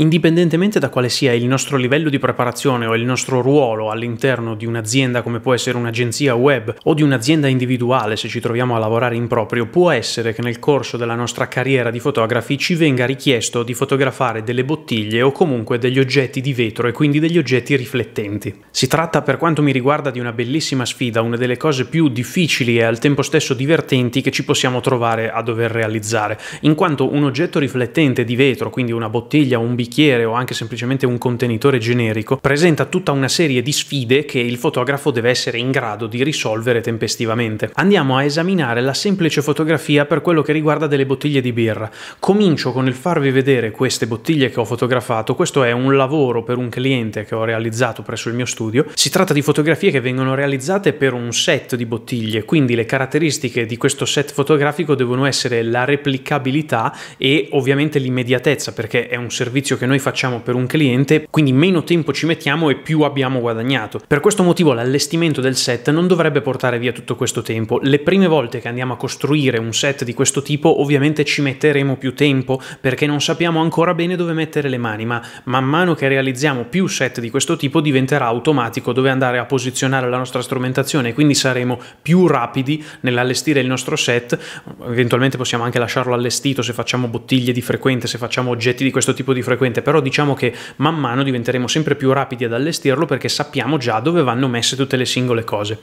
Indipendentemente da quale sia il nostro livello di preparazione o il nostro ruolo all'interno di un'azienda come può essere un'agenzia web o di un'azienda individuale se ci troviamo a lavorare in proprio, può essere che nel corso della nostra carriera di fotografi ci venga richiesto di fotografare delle bottiglie o comunque degli oggetti di vetro e quindi degli oggetti riflettenti. Si tratta per quanto mi riguarda di una bellissima sfida, una delle cose più difficili e al tempo stesso divertenti che ci possiamo trovare a dover realizzare, in quanto un oggetto riflettente di vetro, quindi una bottiglia o un bicchiere, bicchiere o anche semplicemente un contenitore generico, presenta tutta una serie di sfide che il fotografo deve essere in grado di risolvere tempestivamente. Andiamo a esaminare la semplice fotografia per quello che riguarda delle bottiglie di birra. Comincio con il farvi vedere queste bottiglie che ho fotografato. Questo è un lavoro per un cliente che ho realizzato presso il mio studio. Si tratta di fotografie che vengono realizzate per un set di bottiglie, quindi le caratteristiche di questo set fotografico devono essere la replicabilità e ovviamente l'immediatezza, perché è un servizio che noi facciamo per un cliente, quindi meno tempo ci mettiamo e più abbiamo guadagnato. Per questo motivo l'allestimento del set non dovrebbe portare via tutto questo tempo. Le prime volte che andiamo a costruire un set di questo tipo ovviamente ci metteremo più tempo perché non sappiamo ancora bene dove mettere le mani, ma man mano che realizziamo più set di questo tipo diventerà automatico dove andare a posizionare la nostra strumentazione quindi saremo più rapidi nell'allestire il nostro set. Eventualmente possiamo anche lasciarlo allestito se facciamo bottiglie di frequente, se facciamo oggetti di questo tipo di frequenza frequente, però diciamo che man mano diventeremo sempre più rapidi ad allestirlo perché sappiamo già dove vanno messe tutte le singole cose.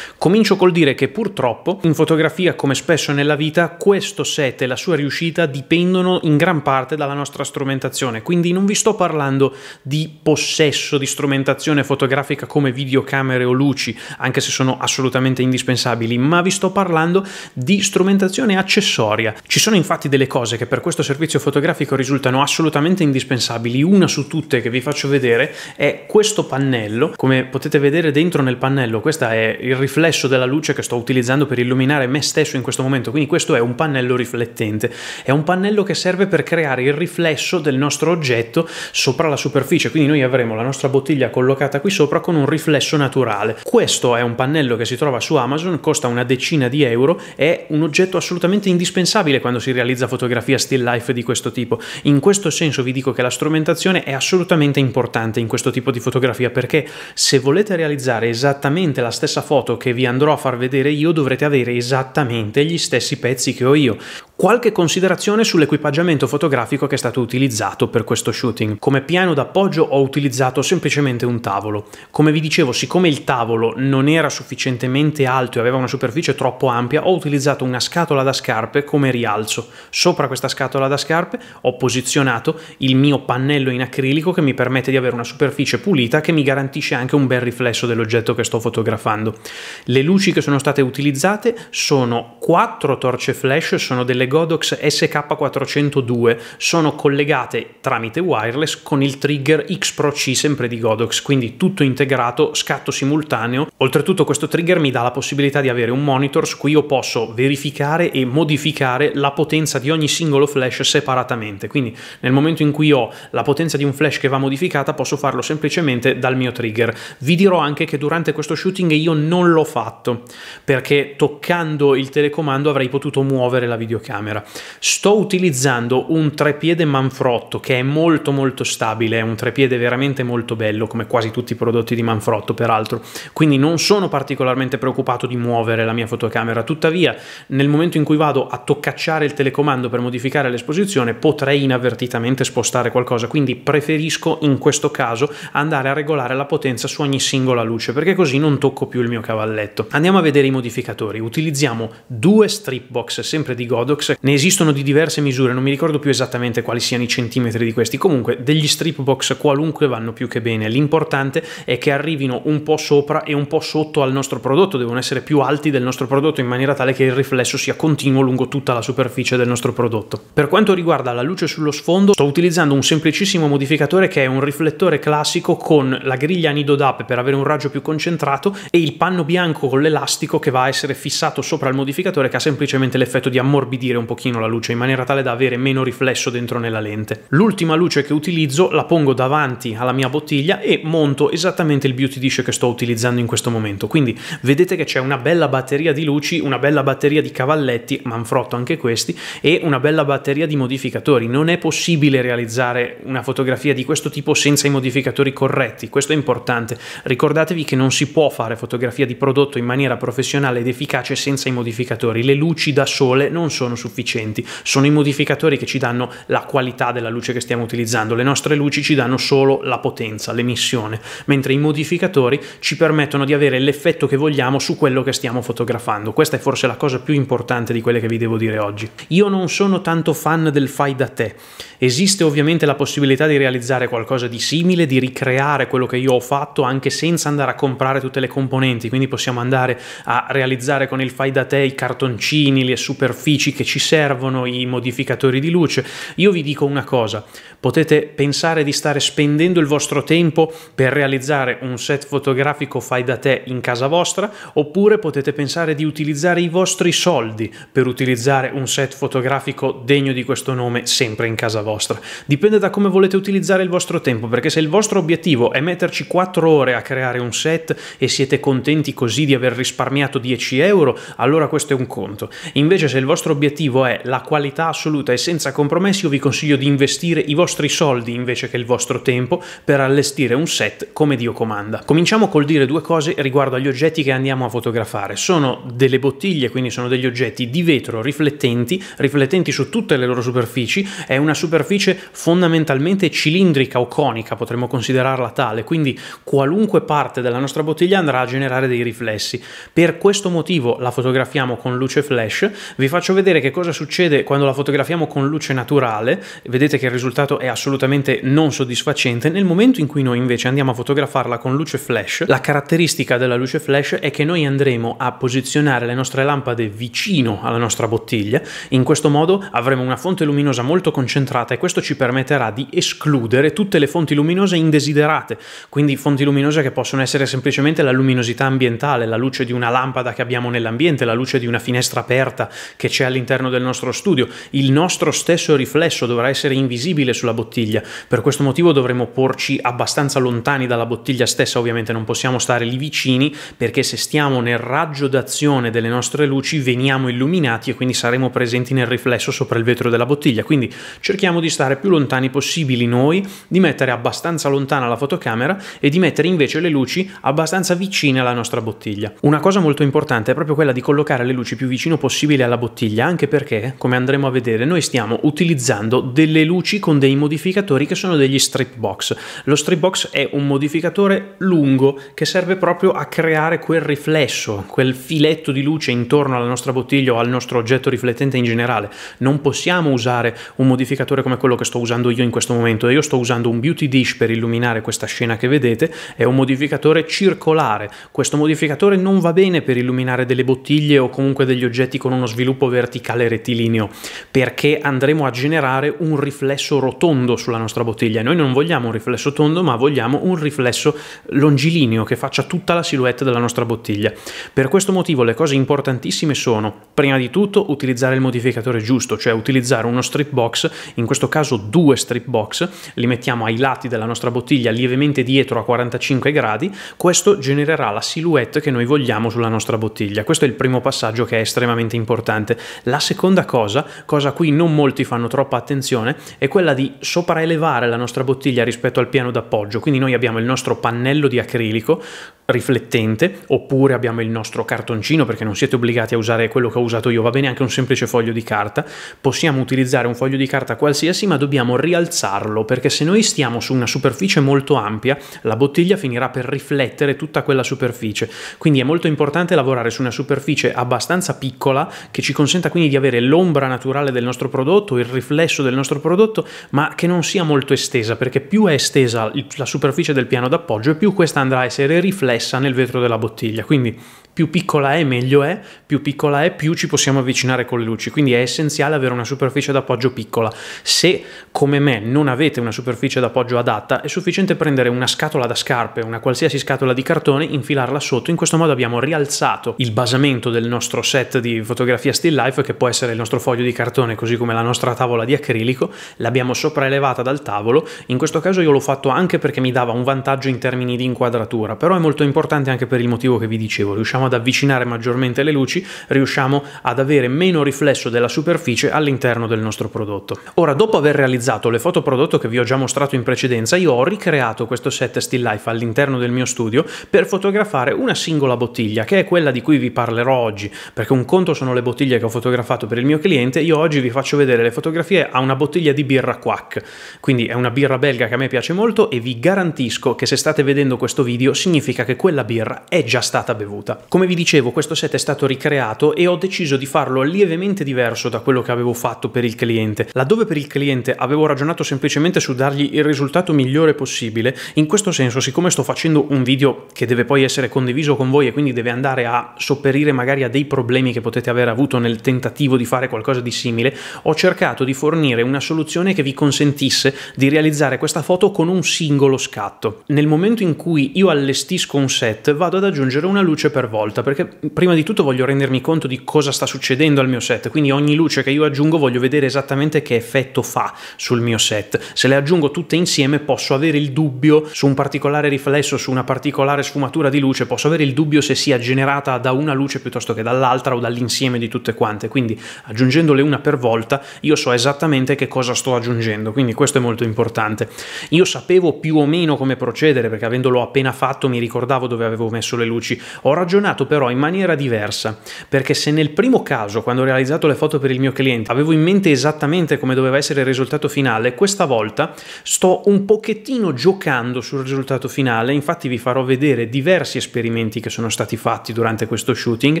Comincio col dire che purtroppo in fotografia, come spesso nella vita, questo set e la sua riuscita dipendono in gran parte dalla nostra strumentazione, quindi non vi sto parlando di possesso di strumentazione fotografica come videocamere o luci, anche se sono assolutamente indispensabili, ma vi sto parlando di strumentazione accessoria. Ci sono infatti delle cose che per questo servizio fotografico risultano assolutamente indispensabili indispensabili, una su tutte che vi faccio vedere è questo pannello. Come potete vedere dentro nel pannello, questo è il riflesso della luce che sto utilizzando per illuminare me stesso in questo momento, quindi questo è un pannello riflettente. È un pannello che serve per creare il riflesso del nostro oggetto sopra la superficie, quindi noi avremo la nostra bottiglia collocata qui sopra con un riflesso naturale. Questo è un pannello che si trova su Amazon, costa una decina di euro, è un oggetto assolutamente indispensabile quando si realizza fotografia still life di questo tipo. In questo senso vi dico che che la strumentazione è assolutamente importante in questo tipo di fotografia perché se volete realizzare esattamente la stessa foto che vi andrò a far vedere io dovrete avere esattamente gli stessi pezzi che ho io qualche considerazione sull'equipaggiamento fotografico che è stato utilizzato per questo shooting. Come piano d'appoggio ho utilizzato semplicemente un tavolo. Come vi dicevo, siccome il tavolo non era sufficientemente alto e aveva una superficie troppo ampia, ho utilizzato una scatola da scarpe come rialzo. Sopra questa scatola da scarpe ho posizionato il mio pannello in acrilico che mi permette di avere una superficie pulita che mi garantisce anche un bel riflesso dell'oggetto che sto fotografando. Le luci che sono state utilizzate sono quattro torce flash, sono delle Godox SK402 sono collegate tramite wireless con il trigger X Pro C sempre di Godox, quindi tutto integrato, scatto simultaneo. Oltretutto questo trigger mi dà la possibilità di avere un monitor su cui io posso verificare e modificare la potenza di ogni singolo flash separatamente, quindi nel momento in cui ho la potenza di un flash che va modificata posso farlo semplicemente dal mio trigger. Vi dirò anche che durante questo shooting io non l'ho fatto perché toccando il telecomando avrei potuto muovere la videocamera camera. Sto utilizzando un trepiede Manfrotto che è molto molto stabile, è un trepiede veramente molto bello come quasi tutti i prodotti di Manfrotto peraltro, quindi non sono particolarmente preoccupato di muovere la mia fotocamera, tuttavia nel momento in cui vado a toccacciare il telecomando per modificare l'esposizione potrei inavvertitamente spostare qualcosa, quindi preferisco in questo caso andare a regolare la potenza su ogni singola luce perché così non tocco più il mio cavalletto. Andiamo a vedere i modificatori, utilizziamo due strip box sempre di Godox box, ne esistono di diverse misure, non mi ricordo più esattamente quali siano i centimetri di questi, comunque degli strip box qualunque vanno più che bene, l'importante è che arrivino un po' sopra e un po' sotto al nostro prodotto, devono essere più alti del nostro prodotto in maniera tale che il riflesso sia continuo lungo tutta la superficie del nostro prodotto. Per quanto riguarda la luce sullo sfondo, sto utilizzando un semplicissimo modificatore che è un riflettore classico con la griglia anidodap per avere un raggio più concentrato e il panno bianco con l'elastico che va a essere fissato sopra il modificatore che ha semplicemente l'effetto di ammorbidire intorpidire un pochino la luce in maniera tale da avere meno riflesso dentro nella lente. L'ultima luce che utilizzo la pongo davanti alla mia bottiglia e monto esattamente il beauty dish che sto utilizzando in questo momento. Quindi vedete che c'è una bella batteria di luci, una bella batteria di cavalletti, manfrotto anche questi, e una bella batteria di modificatori. Non è possibile realizzare una fotografia di questo tipo senza i modificatori corretti, questo è importante. Ricordatevi che non si può fare fotografia di prodotto in maniera professionale ed efficace senza i modificatori. Le luci da sole non sono sufficienti, sono i modificatori che ci danno la qualità della luce che stiamo utilizzando, le nostre luci ci danno solo la potenza, l'emissione, mentre i modificatori ci permettono di avere l'effetto che vogliamo su quello che stiamo fotografando. Questa è forse la cosa più importante di quelle che vi devo dire oggi. Io non sono tanto fan del fai da te. Esiste ovviamente la possibilità di realizzare qualcosa di simile, di ricreare quello che io ho fatto anche senza andare a comprare tutte le componenti, quindi possiamo andare a realizzare con il fai da te i cartoncini, le superfici che ci servono i modificatori di luce. Io vi dico una cosa, potete pensare di stare spendendo il vostro tempo per realizzare un set fotografico fai da te in casa vostra, oppure potete pensare di utilizzare i vostri soldi per utilizzare un set fotografico degno di questo nome sempre in casa vostra. Dipende da come volete utilizzare il vostro tempo, perché se il vostro obiettivo è metterci 4 ore a creare un set e siete contenti così di aver risparmiato 10 euro, allora questo è un conto. Invece se il vostro obiettivo l'obiettivo è la qualità assoluta e senza compromessi io vi consiglio di investire i vostri soldi invece che il vostro tempo per allestire un set come Dio comanda. Cominciamo col dire due cose riguardo agli oggetti che andiamo a fotografare. Sono delle bottiglie, quindi sono degli oggetti di vetro riflettenti, riflettenti su tutte le loro superfici, è una superficie fondamentalmente cilindrica o conica, potremmo considerarla tale, quindi qualunque parte della nostra bottiglia andrà a generare dei riflessi. Per questo motivo la fotografiamo con luce flash, vi faccio vedere che che cosa succede quando la fotografiamo con luce naturale, vedete che il risultato è assolutamente non soddisfacente, nel momento in cui noi invece andiamo a fotografarla con luce flash, la caratteristica della luce flash è che noi andremo a posizionare le nostre lampade vicino alla nostra bottiglia, in questo modo avremo una fonte luminosa molto concentrata e questo ci permetterà di escludere tutte le fonti luminose indesiderate, quindi fonti luminose che possono essere semplicemente la luminosità ambientale, la luce di una lampada che abbiamo nell'ambiente, la luce di una finestra aperta che c'è all'interno all'interno del nostro studio, il nostro stesso riflesso dovrà essere invisibile sulla bottiglia, per questo motivo dovremo porci abbastanza lontani dalla bottiglia stessa, ovviamente non possiamo stare lì vicini perché se stiamo nel raggio d'azione delle nostre luci veniamo illuminati e quindi saremo presenti nel riflesso sopra il vetro della bottiglia, quindi cerchiamo di stare più lontani possibili noi, di mettere abbastanza lontana la fotocamera e di mettere invece le luci abbastanza vicine alla nostra bottiglia. Una cosa molto importante è proprio quella di collocare le luci più vicino possibile alla bottiglia, anche perché, come andremo a vedere, noi stiamo utilizzando delle luci con dei modificatori che sono degli strip box. Lo strip box è un modificatore lungo che serve proprio a creare quel riflesso, quel filetto di luce intorno alla nostra bottiglia o al nostro oggetto riflettente in generale. Non possiamo usare un modificatore come quello che sto usando io in questo momento. Io sto usando un beauty dish per illuminare questa scena che vedete, è un modificatore circolare. Questo modificatore non va bene per illuminare delle bottiglie o comunque degli oggetti con uno sviluppo verticale canale rettilineo perché andremo a generare un riflesso rotondo sulla nostra bottiglia. Noi non vogliamo un riflesso tondo, ma vogliamo un riflesso longilineo che faccia tutta la silhouette della nostra bottiglia. Per questo motivo le cose importantissime sono, prima di tutto, utilizzare il modificatore giusto, cioè utilizzare uno strip box, in questo caso due strip box, li mettiamo ai lati della nostra bottiglia lievemente dietro a 45 gradi, questo genererà la silhouette che noi vogliamo sulla nostra bottiglia. Questo è il primo passaggio che è estremamente importante. La seconda cosa, cosa a cui non molti fanno troppa attenzione, è quella di sopraelevare la nostra bottiglia rispetto al piano d'appoggio. Quindi noi abbiamo il nostro pannello di acrilico riflettente, oppure abbiamo il nostro cartoncino, perché non siete obbligati a usare quello che ho usato io, va bene anche un semplice foglio di carta. Possiamo utilizzare un foglio di carta qualsiasi, ma dobbiamo rialzarlo, perché se noi stiamo su una superficie molto ampia, la bottiglia finirà per riflettere tutta quella superficie. Quindi è molto importante lavorare su una superficie abbastanza piccola che ci consenta quindi di avere l'ombra naturale del nostro prodotto, il riflesso del nostro prodotto, ma che non sia molto estesa, perché più è estesa la superficie del piano d'appoggio e più questa andrà a essere riflessa nel vetro della bottiglia. Quindi più piccola è meglio è, più piccola è più ci possiamo avvicinare con le luci, quindi è essenziale avere una superficie d'appoggio piccola. Se come me non avete una superficie d'appoggio adatta, è sufficiente prendere una scatola da scarpe, una qualsiasi scatola di cartone, infilarla sotto, in questo modo abbiamo rialzato il basamento del nostro set di fotografia still life che può essere il nostro foglio di cartone così come la nostra tavola di acrilico, l'abbiamo sopraelevata dal tavolo, in questo caso io l'ho fatto anche perché mi dava un vantaggio in termini di inquadratura, però è molto importante anche per il motivo che vi dicevo, riusciamo riusciamo ad avvicinare maggiormente le luci, riusciamo ad avere meno riflesso della superficie all'interno del nostro prodotto. Ora, dopo aver realizzato le foto prodotto che vi ho già mostrato in precedenza, io ho ricreato questo set still life all'interno del mio studio per fotografare una singola bottiglia, che è quella di cui vi parlerò oggi, perché un conto sono le bottiglie che ho fotografato per il mio cliente, io oggi vi faccio vedere le fotografie a una bottiglia di birra Quack, quindi è una birra belga che a me piace molto e vi garantisco che se state vedendo questo video significa che quella birra è già stata bevuta. Come vi dicevo, questo set è stato ricreato e ho deciso di farlo lievemente diverso da quello che avevo fatto per il cliente. Laddove per il cliente avevo ragionato semplicemente su dargli il risultato migliore possibile, in questo senso, siccome sto facendo un video che deve poi essere condiviso con voi e quindi deve andare a sopperire magari a dei problemi che potete aver avuto nel tentativo di fare qualcosa di simile, ho cercato di fornire una soluzione che vi consentisse di realizzare questa foto con un singolo scatto. Nel momento in cui io allestisco un set, vado ad aggiungere una luce per volta volta, perché prima di tutto voglio rendermi conto di cosa sta succedendo al mio set, quindi ogni luce che io aggiungo voglio vedere esattamente che effetto fa sul mio set. Se le aggiungo tutte insieme posso avere il dubbio su un particolare riflesso, su una particolare sfumatura di luce, posso avere il dubbio se sia generata da una luce piuttosto che dall'altra o dall'insieme di tutte quante, quindi aggiungendole una per volta io so esattamente che cosa sto aggiungendo, quindi questo è molto importante. Io sapevo più o meno come procedere perché avendolo appena fatto mi ricordavo dove avevo messo le luci, ho ragionato funzionato però in maniera diversa, perché se nel primo caso, quando ho realizzato le foto per il mio cliente, avevo in mente esattamente come doveva essere il risultato finale, questa volta sto un pochettino giocando sul risultato finale, infatti vi farò vedere diversi esperimenti che sono stati fatti durante questo shooting,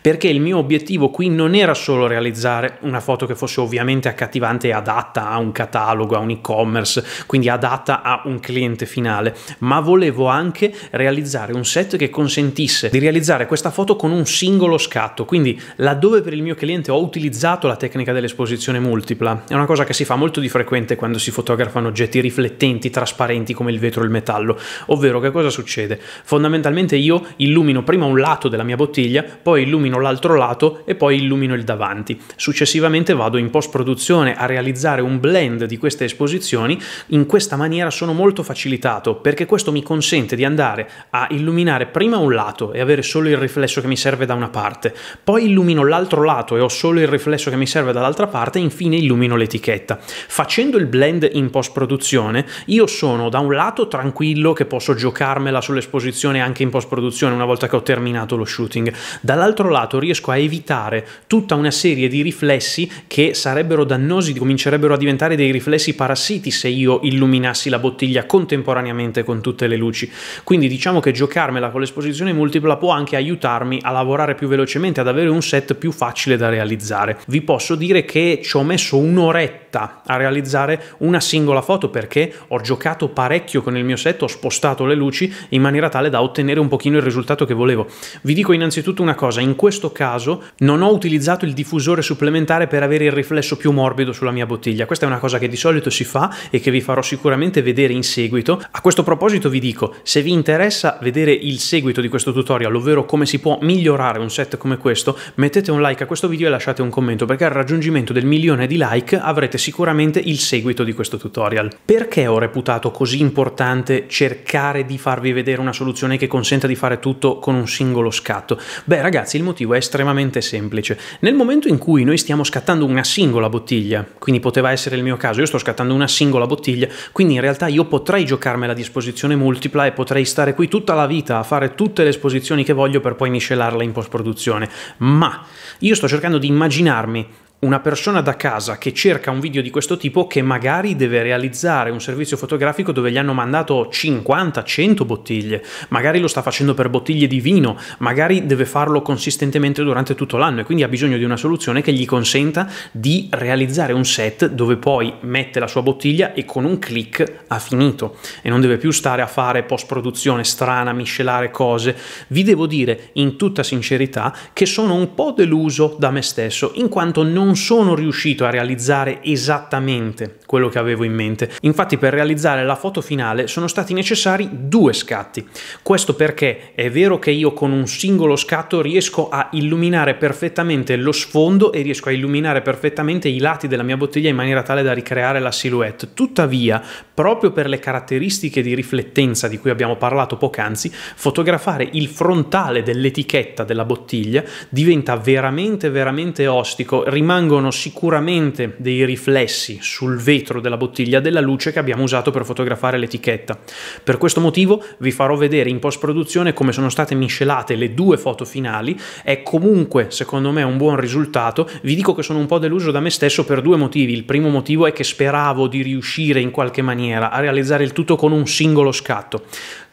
perché il mio obiettivo qui non era solo realizzare una foto che fosse ovviamente accattivante e adatta a un catalogo, a un e-commerce, quindi adatta a un cliente finale, ma volevo anche realizzare un set che consentisse di realizzare questa foto con un singolo scatto, quindi laddove per il mio cliente ho utilizzato la tecnica dell'esposizione multipla, è una cosa che si fa molto di frequente quando si fotografano oggetti riflettenti, trasparenti come il vetro e il metallo, ovvero che cosa succede? Fondamentalmente io illumino prima un lato della mia bottiglia, poi illumino l'altro lato e poi illumino il davanti. Successivamente vado in post-produzione a realizzare un blend di queste esposizioni, in questa maniera sono molto facilitato perché questo mi consente di andare a illuminare prima un lato e avere solo il il riflesso che mi serve da una parte, poi illumino l'altro lato e ho solo il riflesso che mi serve dall'altra parte e infine illumino l'etichetta. Facendo il blend in post produzione io sono da un lato tranquillo che posso giocarmela sull'esposizione anche in post produzione una volta che ho terminato lo shooting, dall'altro lato riesco a evitare tutta una serie di riflessi che sarebbero dannosi, comincerebbero a diventare dei riflessi parassiti se io illuminassi la bottiglia contemporaneamente con tutte le luci. Quindi diciamo che giocarmela con l'esposizione multipla può anche aiutare aiutarmi a lavorare più velocemente, ad avere un set più facile da realizzare. Vi posso dire che ci ho messo un'oretta a realizzare una singola foto perché ho giocato parecchio con il mio set, ho spostato le luci in maniera tale da ottenere un pochino il risultato che volevo. Vi dico innanzitutto una cosa, in questo caso non ho utilizzato il diffusore supplementare per avere il riflesso più morbido sulla mia bottiglia. Questa è una cosa che di solito si fa e che vi farò sicuramente vedere in seguito. A questo proposito vi dico, se vi interessa vedere il seguito di questo tutorial, ovvero come come si può migliorare un set come questo, mettete un like a questo video e lasciate un commento perché al raggiungimento del milione di like avrete sicuramente il seguito di questo tutorial. Perché ho reputato così importante cercare di farvi vedere una soluzione che consenta di fare tutto con un singolo scatto? Beh ragazzi il motivo è estremamente semplice. Nel momento in cui noi stiamo scattando una singola bottiglia, quindi poteva essere il mio caso, io sto scattando una singola bottiglia, quindi in realtà io potrei giocarmela a disposizione multipla e potrei stare qui tutta la vita a fare tutte le esposizioni che voglio video per poi miscelarla in post produzione, ma io sto cercando di immaginarmi una persona da casa che cerca un video di questo tipo che magari deve realizzare un servizio fotografico dove gli hanno mandato 50, 100 bottiglie, magari lo sta facendo per bottiglie di vino, magari deve farlo consistentemente durante tutto l'anno e quindi ha bisogno di una soluzione che gli consenta di realizzare un set dove poi mette la sua bottiglia e con un clic ha finito e non deve più stare a fare post produzione strana, miscelare cose. Vi devo dire in tutta sincerità che sono un po' deluso da me stesso in quanto non non sono riuscito a realizzare esattamente quello che avevo in mente. Infatti per realizzare la foto finale sono stati necessari due scatti. Questo perché è vero che io con un singolo scatto riesco a illuminare perfettamente lo sfondo e riesco a illuminare perfettamente i lati della mia bottiglia in maniera tale da ricreare la silhouette. Tuttavia, proprio per le caratteristiche di riflettenza di cui abbiamo parlato poc'anzi, fotografare il frontale dell'etichetta della bottiglia diventa veramente veramente ostico, rimane rimangono sicuramente dei riflessi sul vetro della bottiglia della luce che abbiamo usato per fotografare l'etichetta. Per questo motivo vi farò vedere in post produzione come sono state miscelate le due foto finali, è comunque secondo me un buon risultato, vi dico che sono un po' deluso da me stesso per due motivi, il primo motivo è che speravo di riuscire in qualche maniera a realizzare il tutto con un singolo scatto,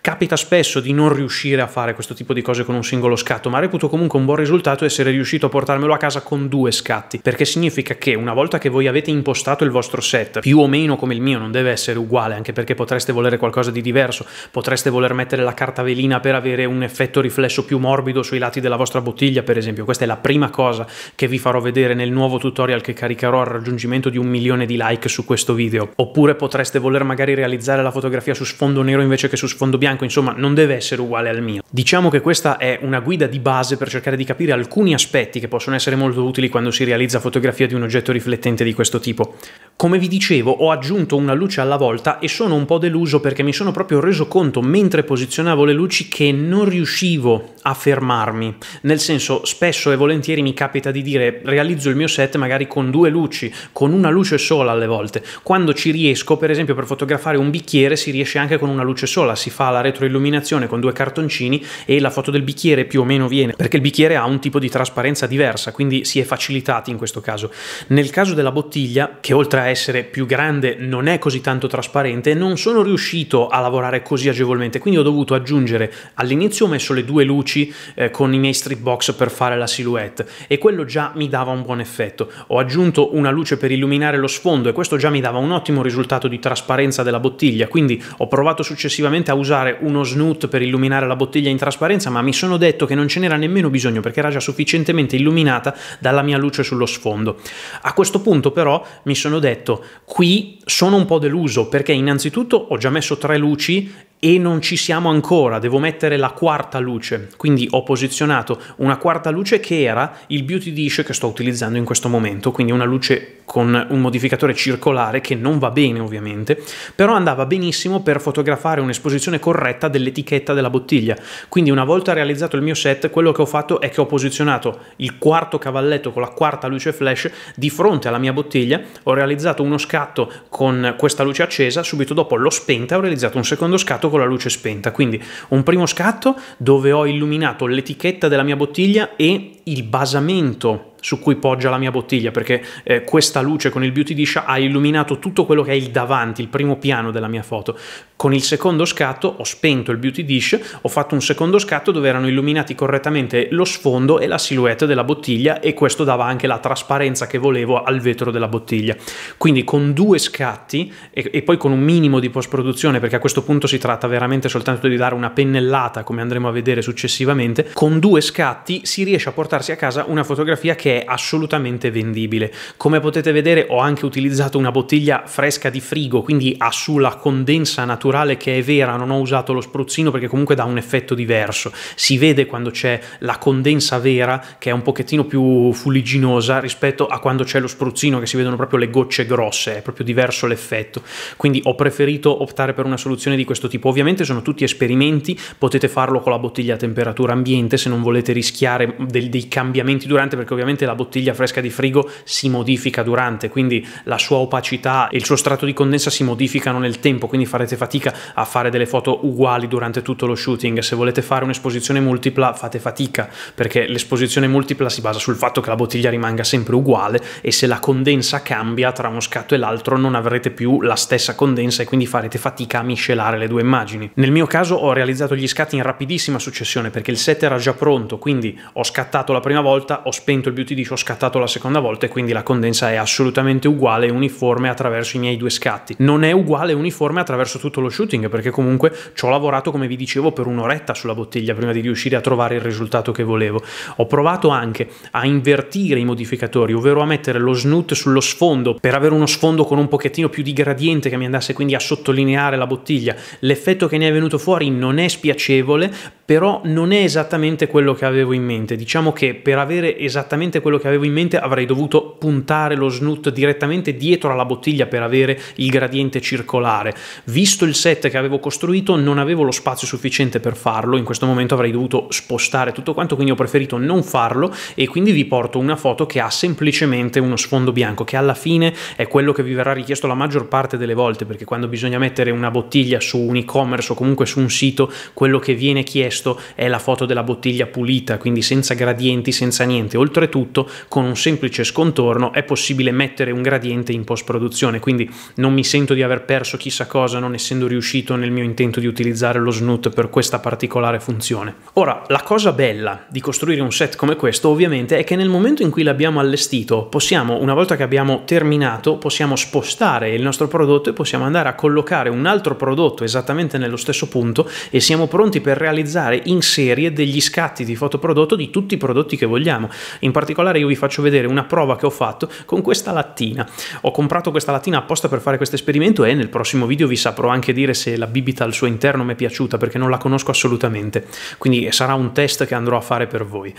Capita spesso di non riuscire a fare questo tipo di cose con un singolo scatto, ma reputo comunque un buon risultato essere riuscito a portarmelo a casa con due scatti, perché significa che una volta che voi avete impostato il vostro set, più o meno come il mio, non deve essere uguale, anche perché potreste volere qualcosa di diverso, potreste voler mettere la carta velina per avere un effetto riflesso più morbido sui lati della vostra bottiglia, per esempio. Questa è la prima cosa che vi farò vedere nel nuovo tutorial che caricherò al raggiungimento di un milione di like su questo video. Oppure potreste voler magari realizzare la fotografia su sfondo nero invece che su sfondo bianco fianco, insomma non deve essere uguale al mio. Diciamo che questa è una guida di base per cercare di capire alcuni aspetti che possono essere molto utili quando si realizza fotografia di un oggetto riflettente di questo tipo. Come vi dicevo, ho aggiunto una luce alla volta e sono un po' deluso perché mi sono proprio reso conto mentre posizionavo le luci che non riuscivo a fermarmi. Nel senso, spesso e volentieri mi capita di dire realizzo il mio set magari con due luci, con una luce sola alle volte. Quando ci riesco, per esempio per fotografare un bicchiere si riesce anche con una luce sola, si fa la retroilluminazione con due cartoncini e la foto del bicchiere più o meno viene, perché il bicchiere ha un tipo di trasparenza diversa, quindi si è facilitati in questo caso. Nel caso della bottiglia, che oltre a essere più grande, non è così tanto trasparente, non sono riuscito a lavorare così agevolmente, quindi ho dovuto aggiungere, all'inizio ho messo le due luci eh, con i miei strip box per fare la silhouette e quello già mi dava un buon effetto, ho aggiunto una luce per illuminare lo sfondo e questo già mi dava un ottimo risultato di trasparenza della bottiglia, quindi ho provato successivamente a usare uno snoot per illuminare la bottiglia in trasparenza, ma mi sono detto che non ce n'era nemmeno bisogno perché era già sufficientemente illuminata dalla mia luce sullo sfondo. A questo punto però mi sono detto detto, qui sono un po' deluso perché innanzitutto ho già messo tre luci e non ci siamo ancora, devo mettere la quarta luce, quindi ho posizionato una quarta luce che era il beauty dish che sto utilizzando in questo momento, quindi una luce con un modificatore circolare che non va bene ovviamente, però andava benissimo per fotografare un'esposizione corretta dell'etichetta della bottiglia, quindi una volta realizzato il mio set quello che ho fatto è che ho posizionato il quarto cavalletto con la quarta luce flash di fronte alla mia bottiglia, ho realizzato uno scatto con questa luce accesa, subito dopo l'ho spenta e ho realizzato un secondo scatto scatto con la luce spenta. Quindi un primo scatto dove ho illuminato l'etichetta della mia bottiglia e il basamento su cui poggia la mia bottiglia, perché eh, questa luce con il Beauty Dish ha illuminato tutto quello che è il davanti, il primo piano della mia foto. Con il secondo scatto ho spento il Beauty Dish, ho fatto un secondo scatto dove erano illuminati correttamente lo sfondo e la silhouette della bottiglia e questo dava anche la trasparenza che volevo al vetro della bottiglia. Quindi con due scatti e, e poi con un minimo di post-produzione, perché a questo punto si tratta veramente soltanto di dare una pennellata, come andremo a vedere successivamente, con due scatti si riesce a portare portarsi a casa una fotografia che è assolutamente vendibile. Come potete vedere ho anche utilizzato una bottiglia fresca di frigo, quindi ha sulla condensa naturale che è vera, non ho usato lo spruzzino perché comunque dà un effetto diverso. Si vede quando c'è la condensa vera che è un pochettino più fuligginosa rispetto a quando c'è lo spruzzino che si vedono proprio le gocce grosse, è proprio diverso l'effetto. Quindi ho preferito optare per una soluzione di questo tipo. Ovviamente sono tutti esperimenti, potete farlo con la bottiglia a temperatura ambiente se non volete rischiare dei, dei cambiamenti durante, perché ovviamente la bottiglia fresca di frigo si modifica durante, quindi la sua opacità e il suo strato di condensa si modificano nel tempo, quindi farete fatica a fare delle foto uguali durante tutto lo shooting. Se volete fare un'esposizione multipla fate fatica, perché l'esposizione multipla si basa sul fatto che la bottiglia rimanga sempre uguale e se la condensa cambia tra uno scatto e l'altro non avrete più la stessa condensa e quindi farete fatica a miscelare le due immagini. Nel mio caso ho realizzato gli scatti in rapidissima successione perché il set era già pronto, quindi ho scattato la prima volta, ho spento il beauty dish, ho scattato la seconda volta e quindi la condensa è assolutamente uguale e uniforme attraverso i miei due scatti. Non è uguale e uniforme attraverso tutto lo shooting perché comunque ci ho lavorato come vi dicevo per un'oretta sulla bottiglia prima di riuscire a trovare il risultato che volevo. Ho provato anche a invertire i modificatori, ovvero a mettere lo snoot sullo sfondo per avere uno sfondo con un pochettino più di gradiente che mi andasse quindi a sottolineare la bottiglia. L'effetto che ne è venuto fuori non è spiacevole, però non è esattamente quello che avevo in mente. Diciamo che che per avere esattamente quello che avevo in mente avrei dovuto puntare lo snoot direttamente dietro alla bottiglia per avere il gradiente circolare. Visto il set che avevo costruito non avevo lo spazio sufficiente per farlo, in questo momento avrei dovuto spostare tutto quanto, quindi ho preferito non farlo e quindi vi porto una foto che ha semplicemente uno sfondo bianco, che alla fine è quello che vi verrà richiesto la maggior parte delle volte, perché quando bisogna mettere una bottiglia su un e-commerce o comunque su un sito, quello che viene chiesto è la foto della bottiglia pulita, quindi senza gradiente gradienti senza niente. Oltretutto, con un semplice scontorno è possibile mettere un gradiente in post-produzione, quindi non mi sento di aver perso chissà cosa non essendo riuscito nel mio intento di utilizzare lo snoot per questa particolare funzione. Ora, la cosa bella di costruire un set come questo ovviamente è che nel momento in cui l'abbiamo allestito, possiamo, una volta che abbiamo terminato, possiamo spostare il nostro prodotto e possiamo andare a collocare un altro prodotto esattamente nello stesso punto e siamo pronti per realizzare in serie degli scatti di fotoprodotto di tutti i prodotti prodotti che vogliamo. In particolare io vi faccio vedere una prova che ho fatto con questa lattina. Ho comprato questa lattina apposta per fare questo esperimento e nel prossimo video vi saprò anche dire se la bibita al suo interno mi è piaciuta perché non la conosco assolutamente. Quindi sarà un test che andrò a fare per voi.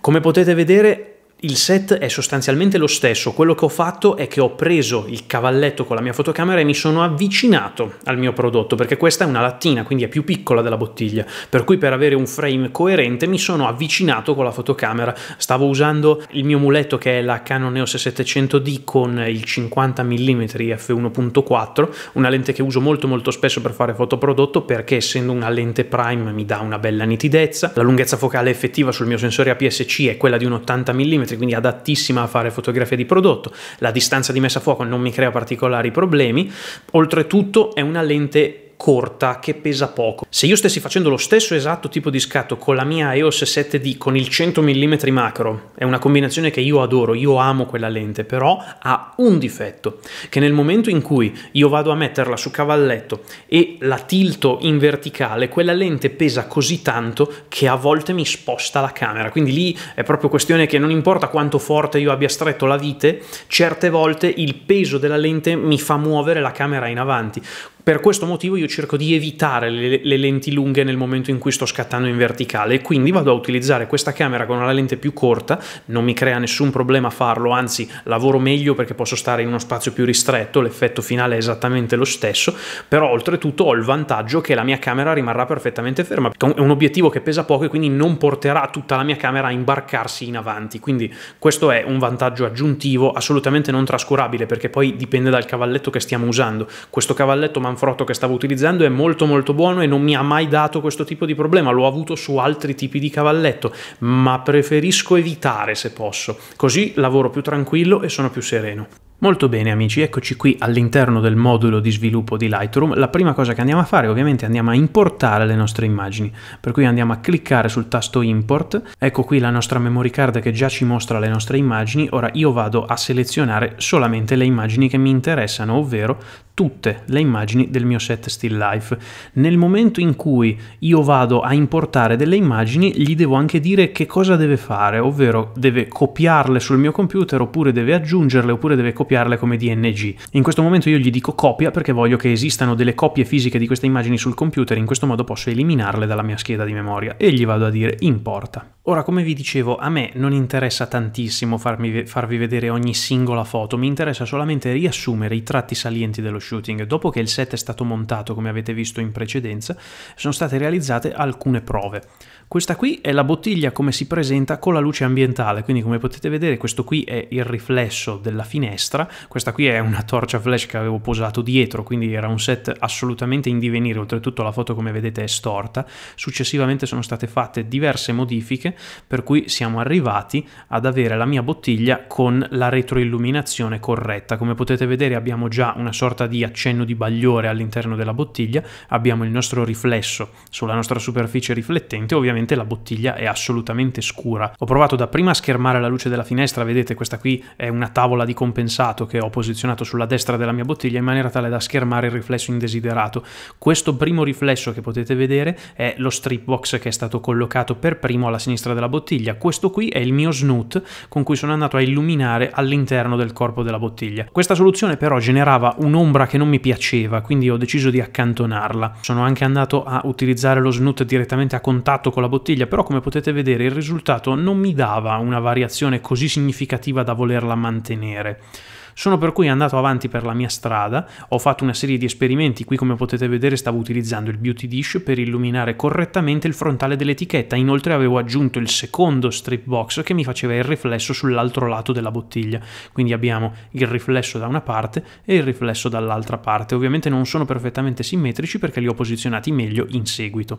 Come potete vedere il set è sostanzialmente lo stesso, quello che ho fatto è che ho preso il cavalletto con la mia fotocamera e mi sono avvicinato al mio prodotto, perché questa è una lattina, quindi è più piccola della bottiglia, per cui per avere un frame coerente mi sono avvicinato con la fotocamera, stavo usando il mio muletto che è la Canon EOS 700D con il 50 mm f1.4, una lente che uso molto molto spesso per fare fotoprodotto perché essendo una lente prime mi dà una bella nitidezza, la lunghezza focale effettiva sul mio sensore APS-C è quella di un 80 mm, metri, quindi adattissima a fare fotografia di prodotto. La distanza di messa a fuoco non mi crea particolari problemi. Oltretutto è una lente corta che pesa poco. Se io stessi facendo lo stesso esatto tipo di scatto con la mia EOS 7D con il 100 mm macro, è una combinazione che io adoro, io amo quella lente, però ha un difetto, che nel momento in cui io vado a metterla su cavalletto e la tilto in verticale, quella lente pesa così tanto che a volte mi sposta la camera, quindi lì è proprio questione che non importa quanto forte io abbia stretto la vite, certe volte il peso della lente mi fa muovere la camera in avanti. Per questo motivo io cerco di evitare le, le, lenti lunghe nel momento in cui sto scattando in verticale e quindi vado a utilizzare questa camera con la lente più corta, non mi crea nessun problema farlo, anzi lavoro meglio perché posso stare in uno spazio più ristretto, l'effetto finale è esattamente lo stesso, però oltretutto ho il vantaggio che la mia camera rimarrà perfettamente ferma, è un obiettivo che pesa poco e quindi non porterà tutta la mia camera a imbarcarsi in avanti, quindi questo è un vantaggio aggiuntivo assolutamente non trascurabile perché poi dipende dal cavalletto che stiamo usando. Questo cavalletto man manfrotto che stavo utilizzando è molto molto buono e non mi ha mai dato questo tipo di problema, l'ho avuto su altri tipi di cavalletto, ma preferisco evitare se posso, così lavoro più tranquillo e sono più sereno. Molto bene amici, eccoci qui all'interno del modulo di sviluppo di Lightroom. La prima cosa che andiamo a fare ovviamente andiamo a importare le nostre immagini, per cui andiamo a cliccare sul tasto import. Ecco qui la nostra memory card che già ci mostra le nostre immagini. Ora io vado a selezionare solamente le immagini che mi interessano, ovvero tutte le immagini del mio set still life. Nel momento in cui io vado a importare delle immagini, gli devo anche dire che cosa deve fare, ovvero deve copiarle sul mio computer oppure deve aggiungerle oppure deve copiarle come DNG. In questo momento io gli dico copia perché voglio che esistano delle copie fisiche di queste immagini sul computer, in questo modo posso eliminarle dalla mia scheda di memoria e gli vado a dire importa. Ora, come vi dicevo, a me non interessa tantissimo farmi, farvi vedere ogni singola foto, mi interessa solamente riassumere i tratti salienti dello shooting. Dopo che il set è stato montato, come avete visto in precedenza, sono state realizzate alcune prove. Questa qui è la bottiglia come si presenta con la luce ambientale, quindi come potete vedere questo qui è il riflesso della finestra, questa qui è una torcia flash che avevo posato dietro, quindi era un set assolutamente in divenire, oltretutto la foto come vedete è storta, successivamente sono state fatte diverse modifiche per cui siamo arrivati ad avere la mia bottiglia con la retroilluminazione corretta, come potete vedere abbiamo già una sorta di accenno di bagliore all'interno della bottiglia, abbiamo il nostro riflesso sulla nostra superficie riflettente, ovviamente ovviamente la bottiglia è assolutamente scura. Ho provato dapprima a schermare la luce della finestra, vedete questa qui è una tavola di compensato che ho posizionato sulla destra della mia bottiglia in maniera tale da schermare il riflesso indesiderato. Questo primo riflesso che potete vedere è lo strip box che è stato collocato per primo alla sinistra della bottiglia. Questo qui è il mio snoot con cui sono andato a illuminare all'interno del corpo della bottiglia. Questa soluzione però generava un'ombra che non mi piaceva, quindi ho deciso di accantonarla. Sono anche andato a utilizzare lo snoot direttamente a contatto con la bottiglia, però come potete vedere il risultato non mi dava una variazione così significativa da volerla mantenere. Sono per cui andato avanti per la mia strada, ho fatto una serie di esperimenti, qui come potete vedere stavo utilizzando il beauty dish per illuminare correttamente il frontale dell'etichetta, inoltre avevo aggiunto il secondo strip box che mi faceva il riflesso sull'altro lato della bottiglia, quindi abbiamo il riflesso da una parte e il riflesso dall'altra parte, ovviamente non sono perfettamente simmetrici perché li ho posizionati meglio in seguito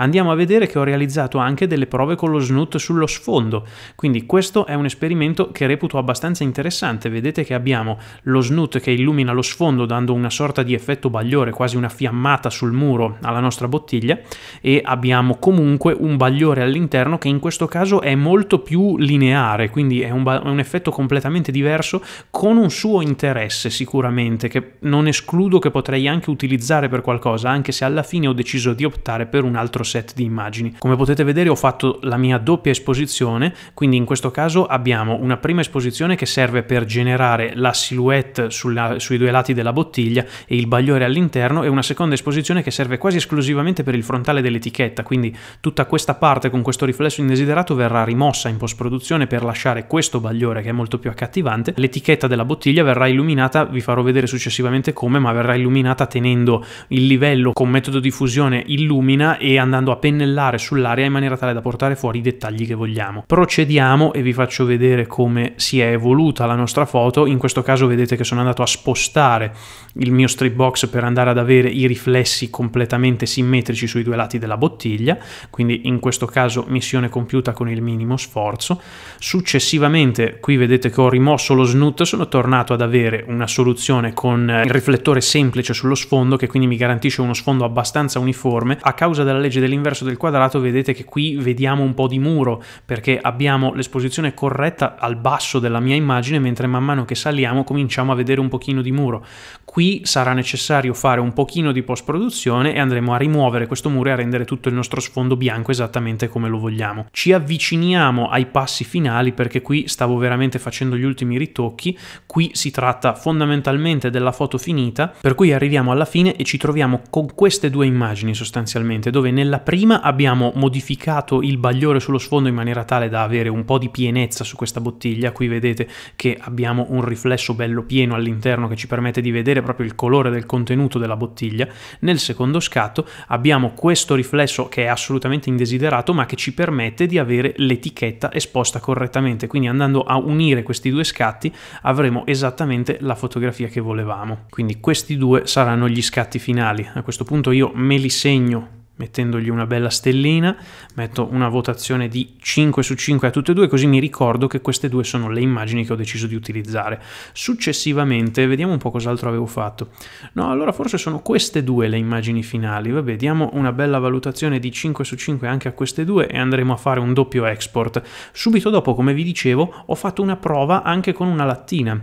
andiamo a vedere che ho realizzato anche delle prove con lo snoot sullo sfondo. Quindi questo è un esperimento che reputo abbastanza interessante. Vedete che abbiamo lo snoot che illumina lo sfondo dando una sorta di effetto bagliore, quasi una fiammata sul muro alla nostra bottiglia e abbiamo comunque un bagliore all'interno che in questo caso è molto più lineare, quindi è un, è un effetto completamente diverso con un suo interesse sicuramente che non escludo che potrei anche utilizzare per qualcosa, anche se alla fine ho deciso di optare per un altro set di immagini. Come potete vedere ho fatto la mia doppia esposizione, quindi in questo caso abbiamo una prima esposizione che serve per generare la silhouette sulla, sui due lati della bottiglia e il bagliore all'interno e una seconda esposizione che serve quasi esclusivamente per il frontale dell'etichetta, quindi tutta questa parte con questo riflesso indesiderato verrà rimossa in post-produzione per lasciare questo bagliore che è molto più accattivante. L'etichetta della bottiglia verrà illuminata, vi farò vedere successivamente come, ma verrà illuminata tenendo il livello con metodo di fusione illumina e andando andando a pennellare sull'area in maniera tale da portare fuori i dettagli che vogliamo. Procediamo e vi faccio vedere come si è evoluta la nostra foto, in questo caso vedete che sono andato a spostare il mio strip box per andare ad avere i riflessi completamente simmetrici sui due lati della bottiglia, quindi in questo caso missione compiuta con il minimo sforzo. Successivamente qui vedete che ho rimosso lo snoot, sono tornato ad avere una soluzione con il riflettore semplice sullo sfondo che quindi mi garantisce uno sfondo abbastanza uniforme. A causa della legge invece dell'inverso del quadrato vedete che qui vediamo un po' di muro perché abbiamo l'esposizione corretta al basso della mia immagine mentre man mano che saliamo cominciamo a vedere un pochino di muro. Qui sarà necessario fare un pochino di post produzione e andremo a rimuovere questo muro e a rendere tutto il nostro sfondo bianco esattamente come lo vogliamo. Ci avviciniamo ai passi finali perché qui stavo veramente facendo gli ultimi ritocchi, qui si tratta fondamentalmente della foto finita per cui arriviamo alla fine e ci troviamo con queste due immagini sostanzialmente dove nella nella prima abbiamo modificato il bagliore sullo sfondo in maniera tale da avere un po' di pienezza su questa bottiglia, qui vedete che abbiamo un riflesso bello pieno all'interno che ci permette di vedere proprio il colore del contenuto della bottiglia. Nel secondo scatto abbiamo questo riflesso che è assolutamente indesiderato ma che ci permette di avere l'etichetta esposta correttamente, quindi andando a unire questi due scatti avremo esattamente la fotografia che volevamo. Quindi questi due saranno gli scatti finali. A questo punto io me li segno mettendogli una bella stellina, metto una votazione di 5 su 5 a tutte e due, così mi ricordo che queste due sono le immagini che ho deciso di utilizzare. Successivamente, vediamo un po' cos'altro avevo fatto. No, allora forse sono queste due le immagini finali, vabbè, diamo una bella valutazione di 5 su 5 anche a queste due e andremo a fare un doppio export. Subito dopo, come vi dicevo, ho fatto una prova anche con una lattina.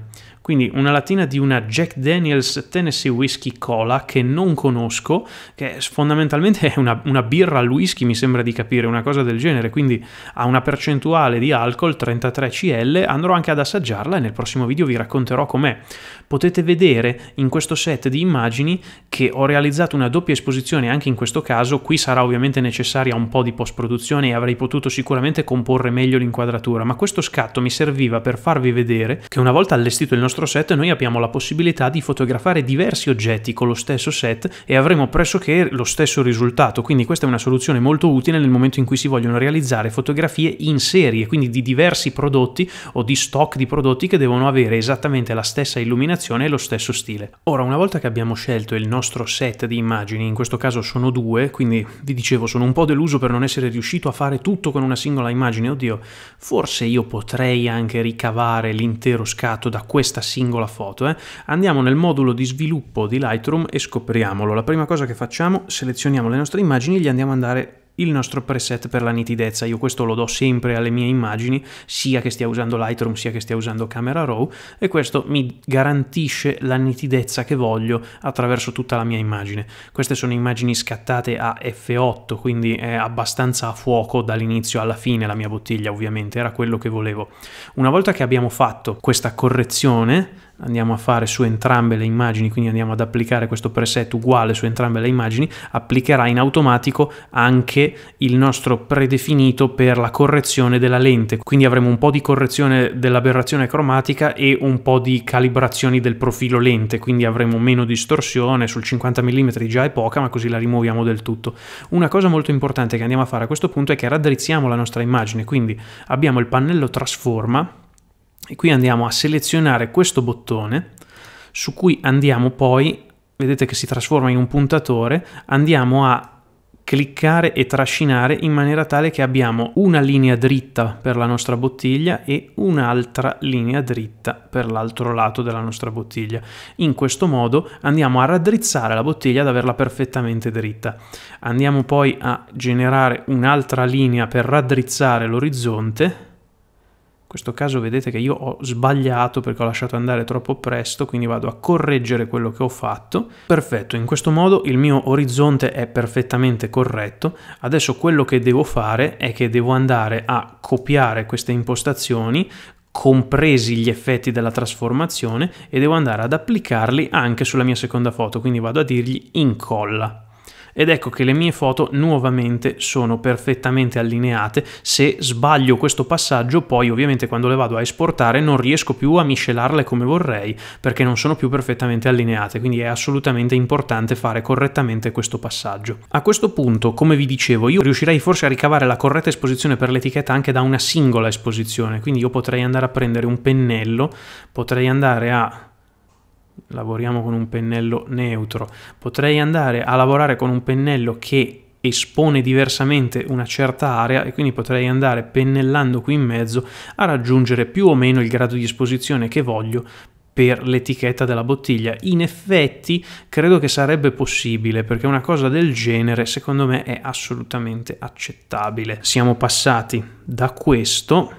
Quindi una latina di una Jack Daniels Tennessee Whiskey Cola che non conosco, che fondamentalmente è una, una birra al whisky, mi sembra di capire, una cosa del genere, quindi ha una percentuale di alcol 33 CL, andrò anche ad assaggiarla e nel prossimo video vi racconterò com'è. Potete vedere in questo set di immagini che ho realizzato una doppia esposizione anche in questo caso, qui sarà ovviamente necessaria un po' di post produzione e avrei potuto sicuramente comporre meglio l'inquadratura, ma questo scatto mi serviva per farvi vedere che una volta allestito il nostro nostro set noi abbiamo la possibilità di fotografare diversi oggetti con lo stesso set e avremo pressoché lo stesso risultato, quindi questa è una soluzione molto utile nel momento in cui si vogliono realizzare fotografie in serie, quindi di diversi prodotti o di stock di prodotti che devono avere esattamente la stessa illuminazione e lo stesso stile. Ora, una volta che abbiamo scelto il nostro set di immagini, in questo caso sono due, quindi vi dicevo sono un po' deluso per non essere riuscito a fare tutto con una singola immagine, oddio, forse io potrei anche ricavare l'intero scatto da questa singola foto. Eh. Andiamo nel modulo di sviluppo di Lightroom e scopriamolo. La prima cosa che facciamo, selezioniamo le nostre immagini e gli andiamo a andare il nostro preset per la nitidezza. Io questo lo do sempre alle mie immagini, sia che stia usando Lightroom, sia che stia usando Camera Raw, e questo mi garantisce la nitidezza che voglio attraverso tutta la mia immagine. Queste sono immagini scattate a F8, quindi è abbastanza a fuoco dall'inizio alla fine la mia bottiglia, ovviamente, era quello che volevo. Una volta che abbiamo fatto questa correzione, andiamo a fare su entrambe le immagini, quindi andiamo ad applicare questo preset uguale su entrambe le immagini, applicherà in automatico anche il nostro predefinito per la correzione della lente, quindi avremo un po' di correzione dell'aberrazione cromatica e un po' di calibrazioni del profilo lente, quindi avremo meno distorsione, sul 50 mm già è poca, ma così la rimuoviamo del tutto. Una cosa molto importante che andiamo a fare a questo punto è che raddrizziamo la nostra immagine, quindi abbiamo il pannello trasforma, e qui andiamo a selezionare questo bottone su cui andiamo poi, vedete che si trasforma in un puntatore, andiamo a cliccare e trascinare in maniera tale che abbiamo una linea dritta per la nostra bottiglia e un'altra linea dritta per l'altro lato della nostra bottiglia. In questo modo andiamo a raddrizzare la bottiglia ad averla perfettamente dritta. Andiamo poi a generare un'altra linea per raddrizzare l'orizzonte in questo caso vedete che io ho sbagliato perché ho lasciato andare troppo presto, quindi vado a correggere quello che ho fatto. Perfetto, in questo modo il mio orizzonte è perfettamente corretto. Adesso quello che devo fare è che devo andare a copiare queste impostazioni compresi gli effetti della trasformazione e devo andare ad applicarli anche sulla mia seconda foto, quindi vado a dirgli incolla ed ecco che le mie foto nuovamente sono perfettamente allineate. Se sbaglio questo passaggio poi ovviamente quando le vado a esportare non riesco più a miscelarle come vorrei perché non sono più perfettamente allineate, quindi è assolutamente importante fare correttamente questo passaggio. A questo punto, come vi dicevo, io riuscirei forse a ricavare la corretta esposizione per l'etichetta anche da una singola esposizione, quindi io potrei andare a prendere un pennello, potrei andare a lavoriamo con un pennello neutro, potrei andare a lavorare con un pennello che espone diversamente una certa area e quindi potrei andare pennellando qui in mezzo a raggiungere più o meno il grado di esposizione che voglio per l'etichetta della bottiglia. In effetti credo che sarebbe possibile perché una cosa del genere secondo me è assolutamente accettabile. Siamo passati da questo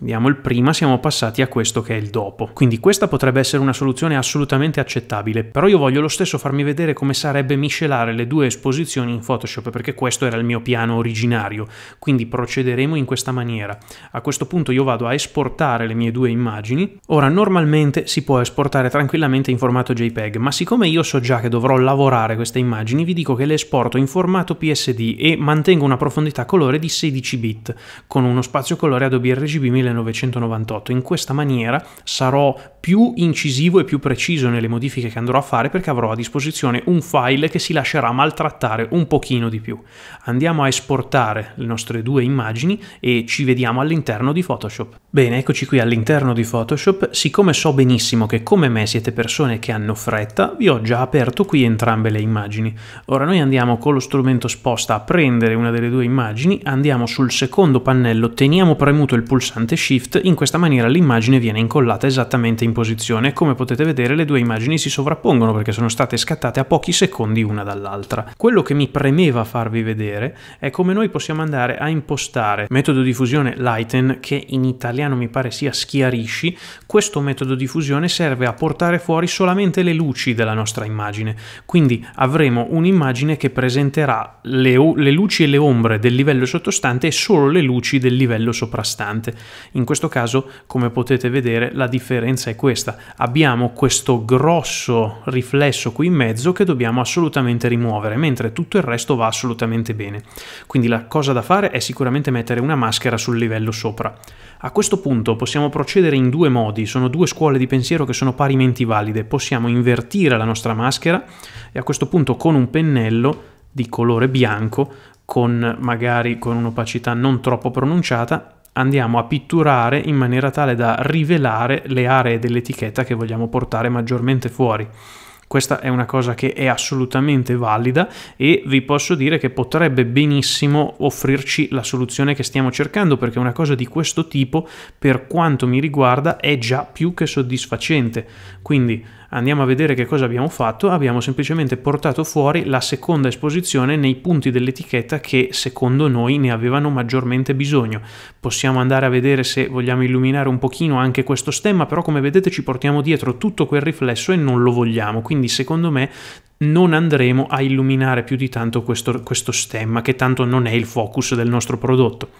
Vediamo il prima, siamo passati a questo che è il dopo. Quindi questa potrebbe essere una soluzione assolutamente accettabile, però io voglio lo stesso farmi vedere come sarebbe miscelare le due esposizioni in Photoshop, perché questo era il mio piano originario, quindi procederemo in questa maniera. A questo punto io vado a esportare le mie due immagini. Ora, normalmente si può esportare tranquillamente in formato JPEG, ma siccome io so già che dovrò lavorare queste immagini, vi dico che le esporto in formato PSD e mantengo una profondità colore di 16 bit, con uno spazio colore Adobe RGB 1000 1998. In questa maniera sarò più incisivo e più preciso nelle modifiche che andrò a fare perché avrò a disposizione un file che si lascerà maltrattare un pochino di più. Andiamo a esportare le nostre due immagini e ci vediamo all'interno di Photoshop. Bene, eccoci qui all'interno di Photoshop. Siccome so benissimo che come me siete persone che hanno fretta, vi ho già aperto qui entrambe le immagini. Ora noi andiamo con lo strumento sposta a prendere una delle due immagini, andiamo sul secondo pannello, teniamo premuto il pulsante Shift, in questa maniera l'immagine viene incollata esattamente in posizione. Come potete vedere le due immagini si sovrappongono perché sono state scattate a pochi secondi una dall'altra. Quello che mi premeva farvi vedere è come noi possiamo andare a impostare metodo di fusione Lighten, che in italiano mi pare sia schiarisci. Questo metodo di fusione serve a portare fuori solamente le luci della nostra immagine. Quindi avremo un'immagine che presenterà le, le luci e le ombre del livello sottostante e solo le luci del livello soprastante. In questo caso, come potete vedere, la differenza è questa. Abbiamo questo grosso riflesso qui in mezzo che dobbiamo assolutamente rimuovere, mentre tutto il resto va assolutamente bene. Quindi la cosa da fare è sicuramente mettere una maschera sul livello sopra. A questo punto possiamo procedere in due modi, sono due scuole di pensiero che sono parimenti valide. Possiamo invertire la nostra maschera e a questo punto con un pennello di colore bianco con magari con un'opacità non troppo pronunciata andiamo a pitturare in maniera tale da rivelare le aree dell'etichetta che vogliamo portare maggiormente fuori. Questa è una cosa che è assolutamente valida e vi posso dire che potrebbe benissimo offrirci la soluzione che stiamo cercando perché una cosa di questo tipo per quanto mi riguarda è già più che soddisfacente. Quindi andiamo a vedere che cosa abbiamo fatto, abbiamo semplicemente portato fuori la seconda esposizione nei punti dell'etichetta che secondo noi ne avevano maggiormente bisogno. Possiamo andare a vedere se vogliamo illuminare un pochino anche questo stemma, però come vedete ci portiamo dietro tutto quel riflesso e non lo vogliamo, quindi secondo me non andremo a illuminare più di tanto questo, questo stemma che tanto non è il focus del nostro prodotto.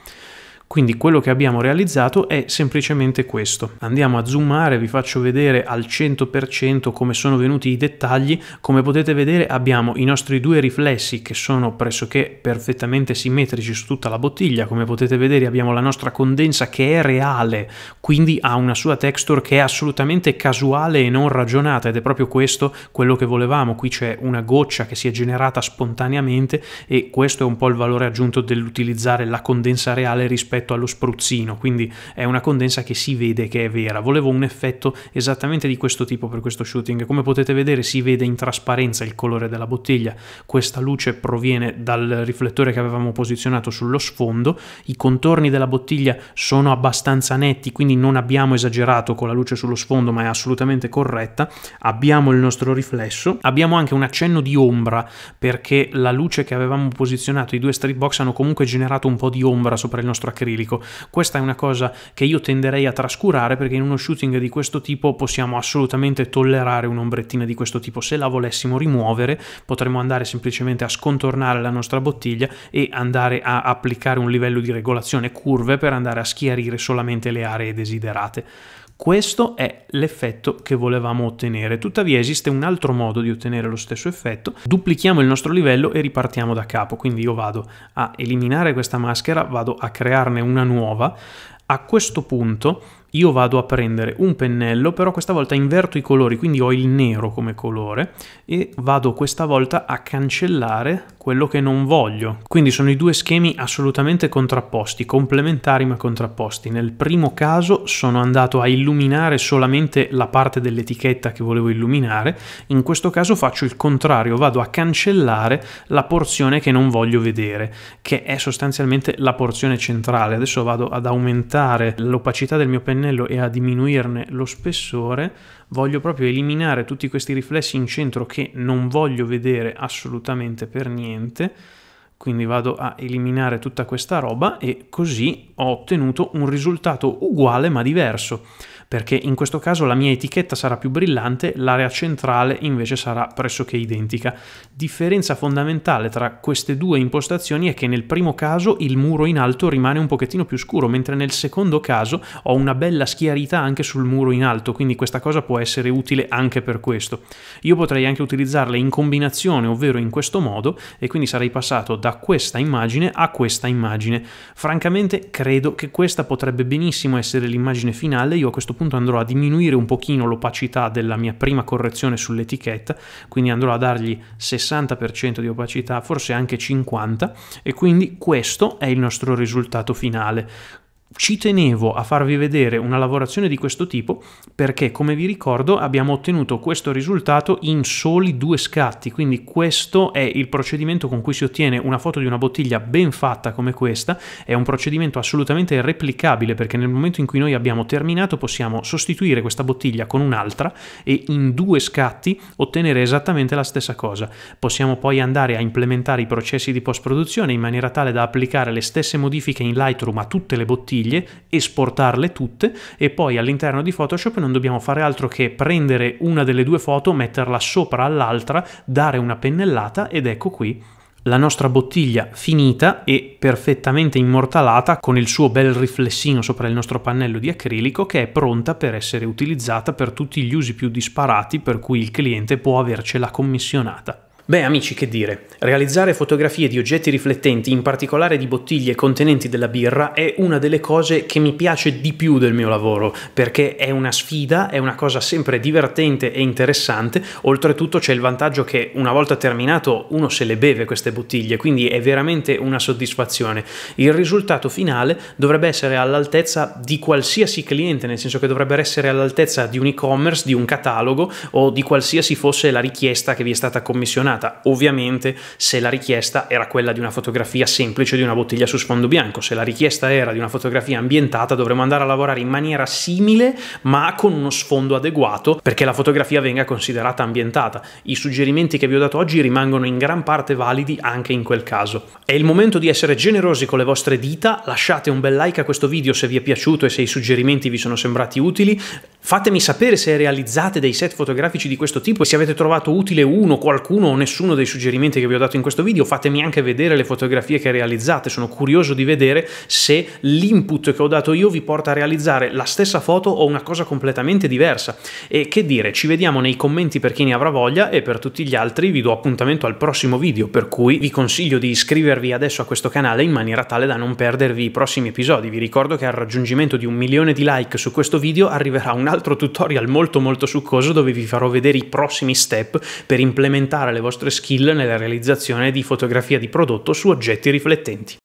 Quindi quello che abbiamo realizzato è semplicemente questo. Andiamo a zoomare, vi faccio vedere al 100% come sono venuti i dettagli. Come potete vedere abbiamo i nostri due riflessi che sono pressoché perfettamente simmetrici su tutta la bottiglia. Come potete vedere abbiamo la nostra condensa che è reale, quindi ha una sua texture che è assolutamente casuale e non ragionata ed è proprio questo quello che volevamo. Qui c'è una goccia che si è generata spontaneamente e questo è un po' il valore aggiunto dell'utilizzare la condensa reale rispetto rispetto allo spruzzino, quindi è una condensa che si vede che è vera. Volevo un effetto esattamente di questo tipo per questo shooting. Come potete vedere si vede in trasparenza il colore della bottiglia, questa luce proviene dal riflettore che avevamo posizionato sullo sfondo, i contorni della bottiglia sono abbastanza netti, quindi non abbiamo esagerato con la luce sullo sfondo, ma è assolutamente corretta. Abbiamo il nostro riflesso, abbiamo anche un accenno di ombra perché la luce che avevamo posizionato, i due strip box hanno comunque generato un po' di ombra sopra il nostro acrillico acrilico. Questa è una cosa che io tenderei a trascurare perché in uno shooting di questo tipo possiamo assolutamente tollerare un'ombrettina di questo tipo. Se la volessimo rimuovere potremmo andare semplicemente a scontornare la nostra bottiglia e andare a applicare un livello di regolazione curve per andare a schiarire solamente le aree desiderate. Questo è l'effetto che volevamo ottenere. Tuttavia esiste un altro modo di ottenere lo stesso effetto. Duplichiamo il nostro livello e ripartiamo da capo. Quindi io vado a eliminare questa maschera, vado a crearne una nuova. A questo punto io vado a prendere un pennello, però questa volta inverto i colori, quindi ho il nero come colore e vado questa volta a cancellare quello che non voglio. Quindi sono i due schemi assolutamente contrapposti, complementari ma contrapposti. Nel primo caso sono andato a illuminare solamente la parte dell'etichetta che volevo illuminare, in questo caso faccio il contrario, vado a cancellare la porzione che non voglio vedere, che è sostanzialmente la porzione centrale. Adesso vado ad aumentare l'opacità del mio pennello pennello e a diminuirne lo spessore, voglio proprio eliminare tutti questi riflessi in centro che non voglio vedere assolutamente per niente, quindi vado a eliminare tutta questa roba e così ho ottenuto un risultato uguale ma diverso perché in questo caso la mia etichetta sarà più brillante, l'area centrale invece sarà pressoché identica. Differenza fondamentale tra queste due impostazioni è che nel primo caso il muro in alto rimane un pochettino più scuro, mentre nel secondo caso ho una bella schiarità anche sul muro in alto, quindi questa cosa può essere utile anche per questo. Io potrei anche utilizzarle in combinazione, ovvero in questo modo, e quindi sarei passato da questa immagine a questa immagine. Francamente credo che questa potrebbe benissimo essere l'immagine finale, io a questo punto punto andrò a diminuire un pochino l'opacità della mia prima correzione sull'etichetta, quindi andrò a dargli 60% di opacità, forse anche 50%, e quindi questo è il nostro risultato finale ci tenevo a farvi vedere una lavorazione di questo tipo perché come vi ricordo abbiamo ottenuto questo risultato in soli due scatti quindi questo è il procedimento con cui si ottiene una foto di una bottiglia ben fatta come questa è un procedimento assolutamente replicabile perché nel momento in cui noi abbiamo terminato possiamo sostituire questa bottiglia con un'altra e in due scatti ottenere esattamente la stessa cosa possiamo poi andare a implementare i processi di post produzione in maniera tale da applicare le stesse modifiche in Lightroom a tutte le bottiglie conchiglie, esportarle tutte e poi all'interno di Photoshop non dobbiamo fare altro che prendere una delle due foto, metterla sopra all'altra, dare una pennellata ed ecco qui la nostra bottiglia finita e perfettamente immortalata con il suo bel riflessino sopra il nostro pannello di acrilico che è pronta per essere utilizzata per tutti gli usi più disparati per cui il cliente può avercela commissionata. Beh amici, che dire, realizzare fotografie di oggetti riflettenti, in particolare di bottiglie contenenti della birra, è una delle cose che mi piace di più del mio lavoro, perché è una sfida, è una cosa sempre divertente e interessante, oltretutto c'è il vantaggio che una volta terminato uno se le beve queste bottiglie, quindi è veramente una soddisfazione. Il risultato finale dovrebbe essere all'altezza di qualsiasi cliente, nel senso che dovrebbe essere all'altezza di un e-commerce, di un catalogo o di qualsiasi fosse la richiesta che vi è stata commissionata determinata, ovviamente se la richiesta era quella di una fotografia semplice di una bottiglia su sfondo bianco, se la richiesta era di una fotografia ambientata dovremmo andare a lavorare in maniera simile ma con uno sfondo adeguato perché la fotografia venga considerata ambientata. I suggerimenti che vi ho dato oggi rimangono in gran parte validi anche in quel caso. È il momento di essere generosi con le vostre dita, lasciate un bel like a questo video se vi è piaciuto e se i suggerimenti vi sono sembrati utili, fatemi sapere se realizzate dei set fotografici di questo tipo e se avete trovato utile uno, qualcuno o nessuno nessuno dei suggerimenti che vi ho dato in questo video, fatemi anche vedere le fotografie che realizzate, sono curioso di vedere se l'input che ho dato io vi porta a realizzare la stessa foto o una cosa completamente diversa. E che dire, ci vediamo nei commenti per chi ne avrà voglia e per tutti gli altri vi do appuntamento al prossimo video, per cui vi consiglio di iscrivervi adesso a questo canale in maniera tale da non perdervi i prossimi episodi. Vi ricordo che al raggiungimento di un milione di like su questo video arriverà un altro tutorial molto molto succoso dove vi farò vedere i prossimi step per implementare le vostre nostre skill nella realizzazione di fotografia di prodotto su oggetti riflettenti.